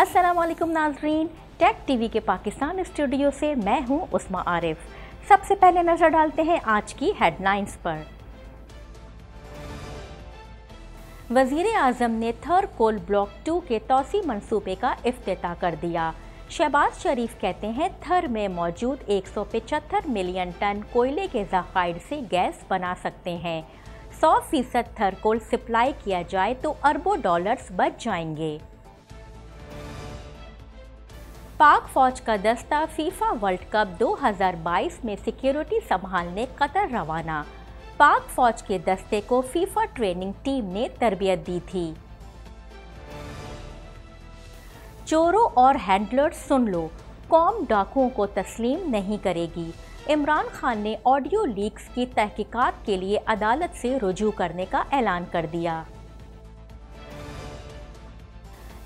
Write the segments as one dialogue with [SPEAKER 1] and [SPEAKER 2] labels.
[SPEAKER 1] असलम नाजरीन take TV के Pakistan studio से मैं हूं उस्मा आरिफ सबसे पहले नज़र डालते हैं आज की हेडलाइंस पर वज़ी अजम ने थर कोल ब्लॉक टू के तोसी मनसूबे का अफ्तः कर दिया शहबाज शरीफ कहते हैं थर में मौजूद 175 मिलियन टन कोयले के ज़ाखाइर से गैस बना सकते हैं 100 फीसद थर कोल सप्लाई किया जाए तो अरबों डॉलर्स बच जाएंगे पाक फौज का दस्ता फीफा वर्ल्ड कप 2022 में सिक्योरिटी संभालने कतर रवाना पाक फौज के दस्ते को फीफा ट्रेनिंग टीम ने तरबियत दी थी चोरों और हैंडलर्स सुन लो कौम डाकुओं को तस्लीम नहीं करेगी इमरान खान ने ऑडियो लीक्स की तहकीकात के लिए अदालत से रुजू करने का ऐलान कर दिया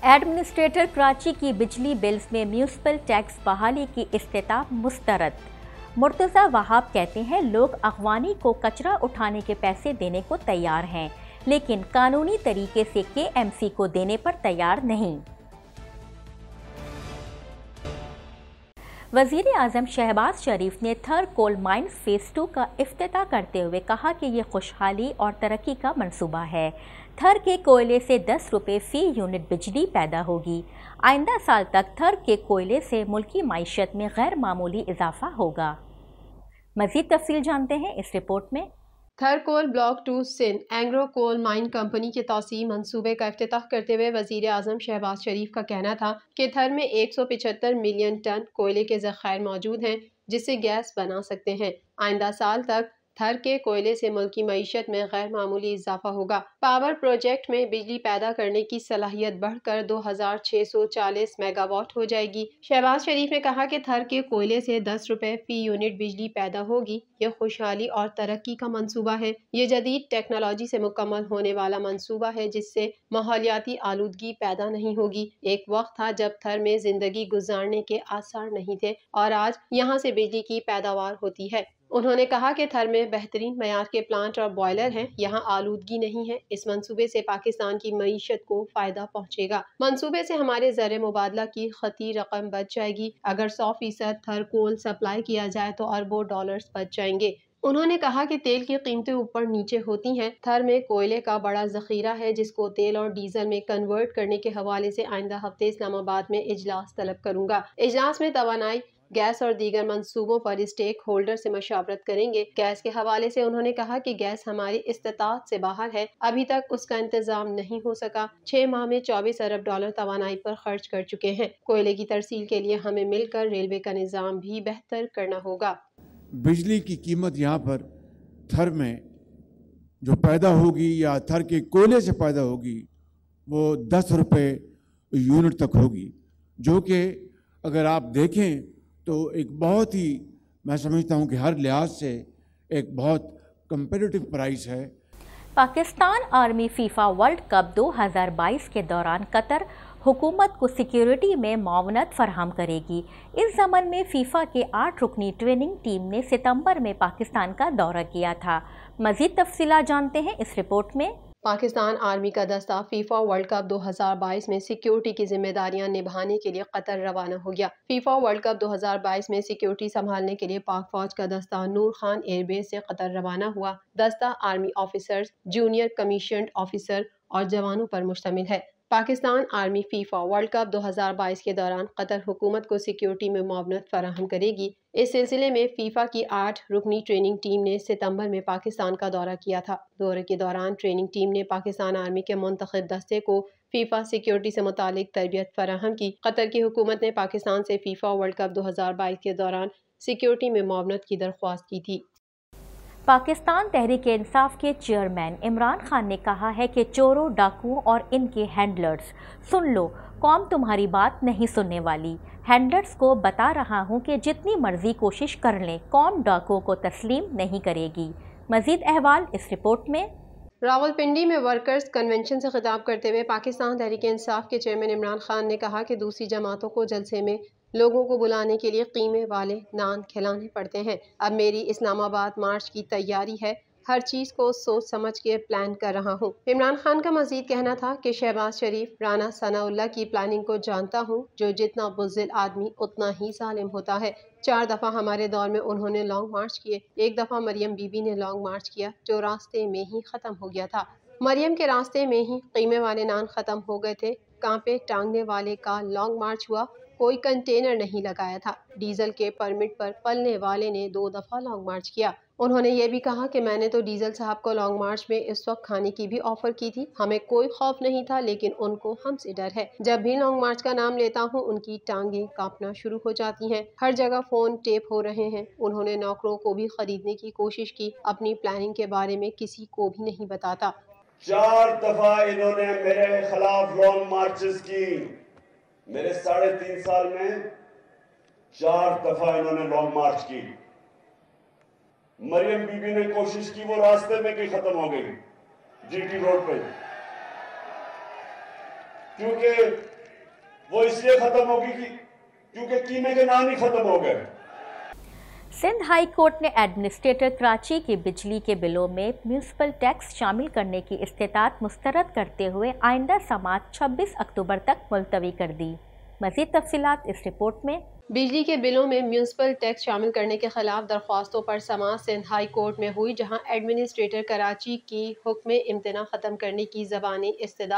[SPEAKER 1] एडमिनिस्ट्रेटर कराची की बिजली बिल्स में म्यूनसिपल टैक्स बहाली की इस्तः मुस्तरद मुर्तज़ा वहाब कहते हैं लोग अगवानी को कचरा उठाने के पैसे देने को तैयार हैं लेकिन कानूनी तरीके से के एम सी को देने पर तैयार नहीं वजीर अजम शहबाज शरीफ ने थर कोल माइन फेस टू का अफ्ताह करते हुए कहा कि यह खुशहाली और तरक्की का मनसूबा है थर के कोयले से दस रुपये फ़ी यूनिट बिजली पैदा होगी आइंदा साल तक थर के कोयले से मुल्की मीशत में गैर मामूली इजाफा होगा मज़ीद
[SPEAKER 2] तफसील जानते हैं इस रिपोर्ट में Thar coal block two Sindh Engro coal mine company के तोसी मनसूबे का अफ्ताह करते हुए वजीर अजम शहबाज शरीफ का कहना था कि थर में एक सौ पिचहत्तर मिलियन टन कोयले के जखायर मौजूद हैं जिससे गैस बना सकते हैं आइंदा साल तक थर के कोयले से मुल्क की मीशत में गैर मामूली इजाफा होगा पावर प्रोजेक्ट में बिजली पैदा करने की सलाहियत बढ़कर 2640 मेगावाट हो जाएगी शहबाज शरीफ ने कहा कि थर के कोयले से दस रुपए फी यूनिट बिजली पैदा होगी यह खुशहाली और तरक्की का मनसूबा है ये जदीद टेक्नोलॉजी से मुकम्मल होने वाला मनसूबा है जिससे माहौलियाती आलूदगी पैदा नहीं होगी एक वक्त था जब थर में जिंदगी गुजारने के आसार नहीं थे और आज यहाँ से बिजली की पैदावार होती है उन्होंने कहा कि थर में बेहतरीन मैार के प्लांट और बॉयलर हैं यहाँ आलूदगी नहीं है इस मंसूबे से पाकिस्तान की मीशत को फायदा पहुँचेगा मंसूबे से हमारे जर मुबादला की खती रकम बच जाएगी अगर सौ फीसद थर कोल सप्लाई किया जाए तो अरबों डॉलर्स बच जाएंगे उन्होंने कहा कि तेल की कीमतें ऊपर नीचे होती हैं थर में कोयले का बड़ा जखीरा है जिसको तेल और डीजल में कन्वर्ट करने के हवाले से आइंदा हफ्ते इस्लामाबाद में इजलास तलब करूंगा इजलास में तोानाई गैस और दीगर मनसूबों पर स्टेक होल्डर से मशावरत करेंगे गैस के हवाले से उन्होंने कहा कि गैस हमारी इस्तात से बाहर है अभी तक उसका इंतजाम नहीं हो सका छह माह में चौबीस अरब डॉलर तोानाई पर खर्च कर चुके हैं कोयले की तरसील के लिए हमें मिलकर रेलवे का निज़ाम भी बेहतर करना होगा बिजली की कीमत यहाँ पर थर में जो पैदा होगी या थर के कोयले से पैदा होगी वो दस रुपये यूनिट तक होगी जो कि अगर आप देखें तो एक बहुत ही मैं समझता हूँ कि हर लिहाज से एक बहुत कंपेटिटिव प्राइस है
[SPEAKER 1] Pakistan army FIFA World Cup 2022 के दौरान कतर हुकूमत को सिक्योरिटी में मावनत फरहम करेगी इस जमन में फ़ीफ़ा के आठ रुकनी ट्रेनिंग टीम ने सितंबर में पाकिस्तान का दौरा किया था मज़ीद तफसी जानते हैं इस रिपोर्ट में
[SPEAKER 2] पाकिस्तान आर्मी का दस्ता फीफा वर्ल्ड कप 2022 में सिक्योरिटी की जिम्मेदारियां निभाने के लिए कतर रवाना हो गया फीफा वर्ल्ड कप 2022 में सिक्योरिटी संभालने के लिए पाक फौज का दस्ता नूर खान एयरबेस से कतर रवाना हुआ दस्ता army officers junior commission officer और जवानों पर मुश्तमिल है Pakistan army FIFA World Cup 2022 के दौरान कतर हुकूमत को सिक्योरिटी में मुआवनत फराहम करेगी इस सिलसिले में फीफा की आठ रुकनी ट्रेनिंग टीम ने सितंबर में पाकिस्तान का दौरा किया था दौरे के दौरान ट्रेनिंग टीम ने पाकिस्तान आर्मी के मुंतब दस्ते को फीफा सिक्योरिटी से मुतक तरबियत फराहम की कतर की हुकूमत ने पाकिस्तान से फीफा वर्ल्ड कप दो हज़ार बाईस के दौरान सिक्योरिटी में मुआवनत की दरख्वास्त की थी पाकिस्तान तहरीक इंसाफ के चेयरमैन इमरान खान ने कहा है कि
[SPEAKER 1] चोरों डाकुओं और इनके हैंडलर्स सुन लो कौम तुम्हारी बात नहीं सुनने वाली हैंडलर्स को बता रहा हूँ कि जितनी मर्जी कोशिश कर लें कौम डाकुओं को तस्लीम नहीं करेगी मजीद अहवाल इस रिपोर्ट में
[SPEAKER 2] रावलपिंडी में वर्कर्स कन्वेंशन से खिताब करते हुए पाकिस्तान तहरीक इंसाफ के चेयरमैन इमरान खान ने कहा कि दूसरी जमातों को जलसे में लोगों को बुलाने के लिए कीमे वाले नान खिलाने पड़ते हैं अब मेरी इस्लामाबाद मार्च की तैयारी है हर चीज़ को सोच समझ के प्लान कर रहा हूँ इमरान खान का मजीद कहना था कि शहबाज शरीफ राना सनाउल्ला की प्लानिंग को जानता हूँ जो जितना बुजिल आदमी उतना ही जालिम होता है चार दफ़ा हमारे दौर में उन्होंने लॉन्ग मार्च किए एक दफ़ा मरियम बीबी ने लॉन्ग मार्च किया जो रास्ते में ही ख़त्म हो गया था मरियम के रास्ते में ही कीमे वाले नान ख़त्म हो गए थे कांपे टांगने वाले का लॉन्ग मार्च हुआ कोई कंटेनर नहीं लगाया था डीजल के परमिट पर पलने वाले ने दो दफ़ा लॉन्ग मार्च किया उन्होंने ये भी कहा कि मैंने तो डीजल साहब को लॉन्ग मार्च में इस वक्त खाने की भी ऑफर की थी हमें कोई खौफ नहीं था लेकिन उनको हमसे डर है जब भी लॉन्ग मार्च का नाम लेता हूँ उनकी टांगें कांपना शुरू हो जाती हैं हर जगह फोन टेप हो रहे हैं उन्होंने नौकरों को भी खरीदने की कोशिश की अपनी प्लानिंग के बारे में किसी को भी नहीं बताता चार दफा इन्होंने मेरे खिलाफ लॉन्ग मार्चेस की मेरे साढ़े तीन साल में चार दफा इन्होंने लॉन्ग मार्च की मरियम बीबी ने कोशिश की वो रास्ते में कहीं खत्म हो गई जीटी रोड पे क्योंकि वो इसलिए खत्म होगी कि क्योंकि कीमे के नाम ही खत्म हो गए
[SPEAKER 1] सिंध हाई कोर्ट ने एडमिनिस्ट्रेटर कराची की बिजली के बिलों में म्यूनसिपल टैक्स शामिल करने की इस्तात मुस्तरद करते हुए आइंदा समात 26 अक्टूबर तक मुलतवी कर दी मजीद तफसीत इस रिपोर्ट में
[SPEAKER 2] बिजली के बिलों में म्यूनसिपल टैक्स शामिल करने के खिलाफ दरख्वास्तों पर समाज सिंध हाई कोर्ट में हुई जहां एडमिनिस्ट्रेटर कराची की हुक्म इम्तना ख़त्म करने की जबानी इस्तः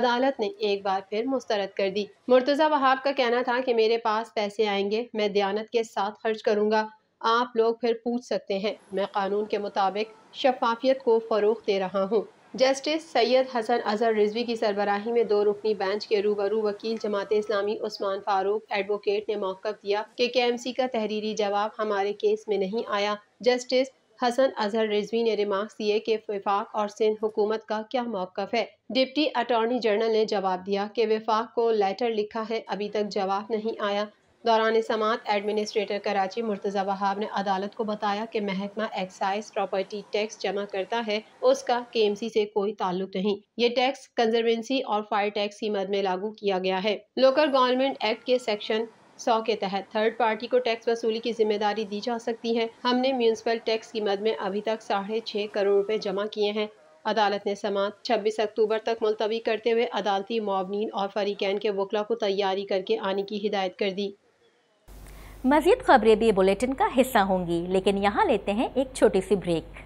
[SPEAKER 2] अदालत ने एक बार फिर मुस्तरद कर दी मुर्तज़ा वहाब का कहना था कि मेरे पास पैसे आएंगे मैं दयानत के साथ खर्च करूंगा आप लोग फिर पूछ सकते हैं मैं कानून के मुताबिक शफाफियत को फरोख दे रहा हूँ जस्टिस सैयद हसन अजहर रिजवी की सरबराही में दो रुकनी बेंच के रूबरू वकील जमात इस्लामी उस्मान फारूक एडवोकेट ने मौक़ दिया कि के का तहरीरी जवाब हमारे केस में नहीं आया जस्टिस हसन अजहर रिजवी ने रिमार्क दिए कि विफाक और सिंध हुकूमत का क्या मौक़ है डिप्टी अटॉर्नी जनरल ने जवाब दिया कि विफाक को लेटर लिखा है अभी तक जवाब नहीं आया दौरान समात एडमिनिस्ट्रेटर कराची मुर्तज़ा वहाब ने अदालत को बताया कि महकमा एक्साइज प्रॉपर्टी टैक्स जमा करता है उसका के एम सी से कोई ताल्लुक नहीं ये टैक्स कंजर्वेंसी और फायर टैक्स की मद में लागू किया गया है लोकल गवर्नमेंट एक्ट के सेक्शन सौ के तहत थर्ड पार्टी को टैक्स वसूली की जिम्मेदारी दी जा सकती है हमने म्यूनसिपल टैक्स की मद में अभी तक साढ़े छः करोड़ रुपए जमा किए हैं अदालत ने समात 26 अक्टूबर तक मुलतवी करते हुए अदालती मावनीन और फरीकैन के वकला को तैयारी करके आने की हिदायत कर दी
[SPEAKER 1] मज़ीद खबरें भी बुलेटिन का हिस्सा होंगी लेकिन यहाँ लेते हैं एक छोटी सी ब्रेक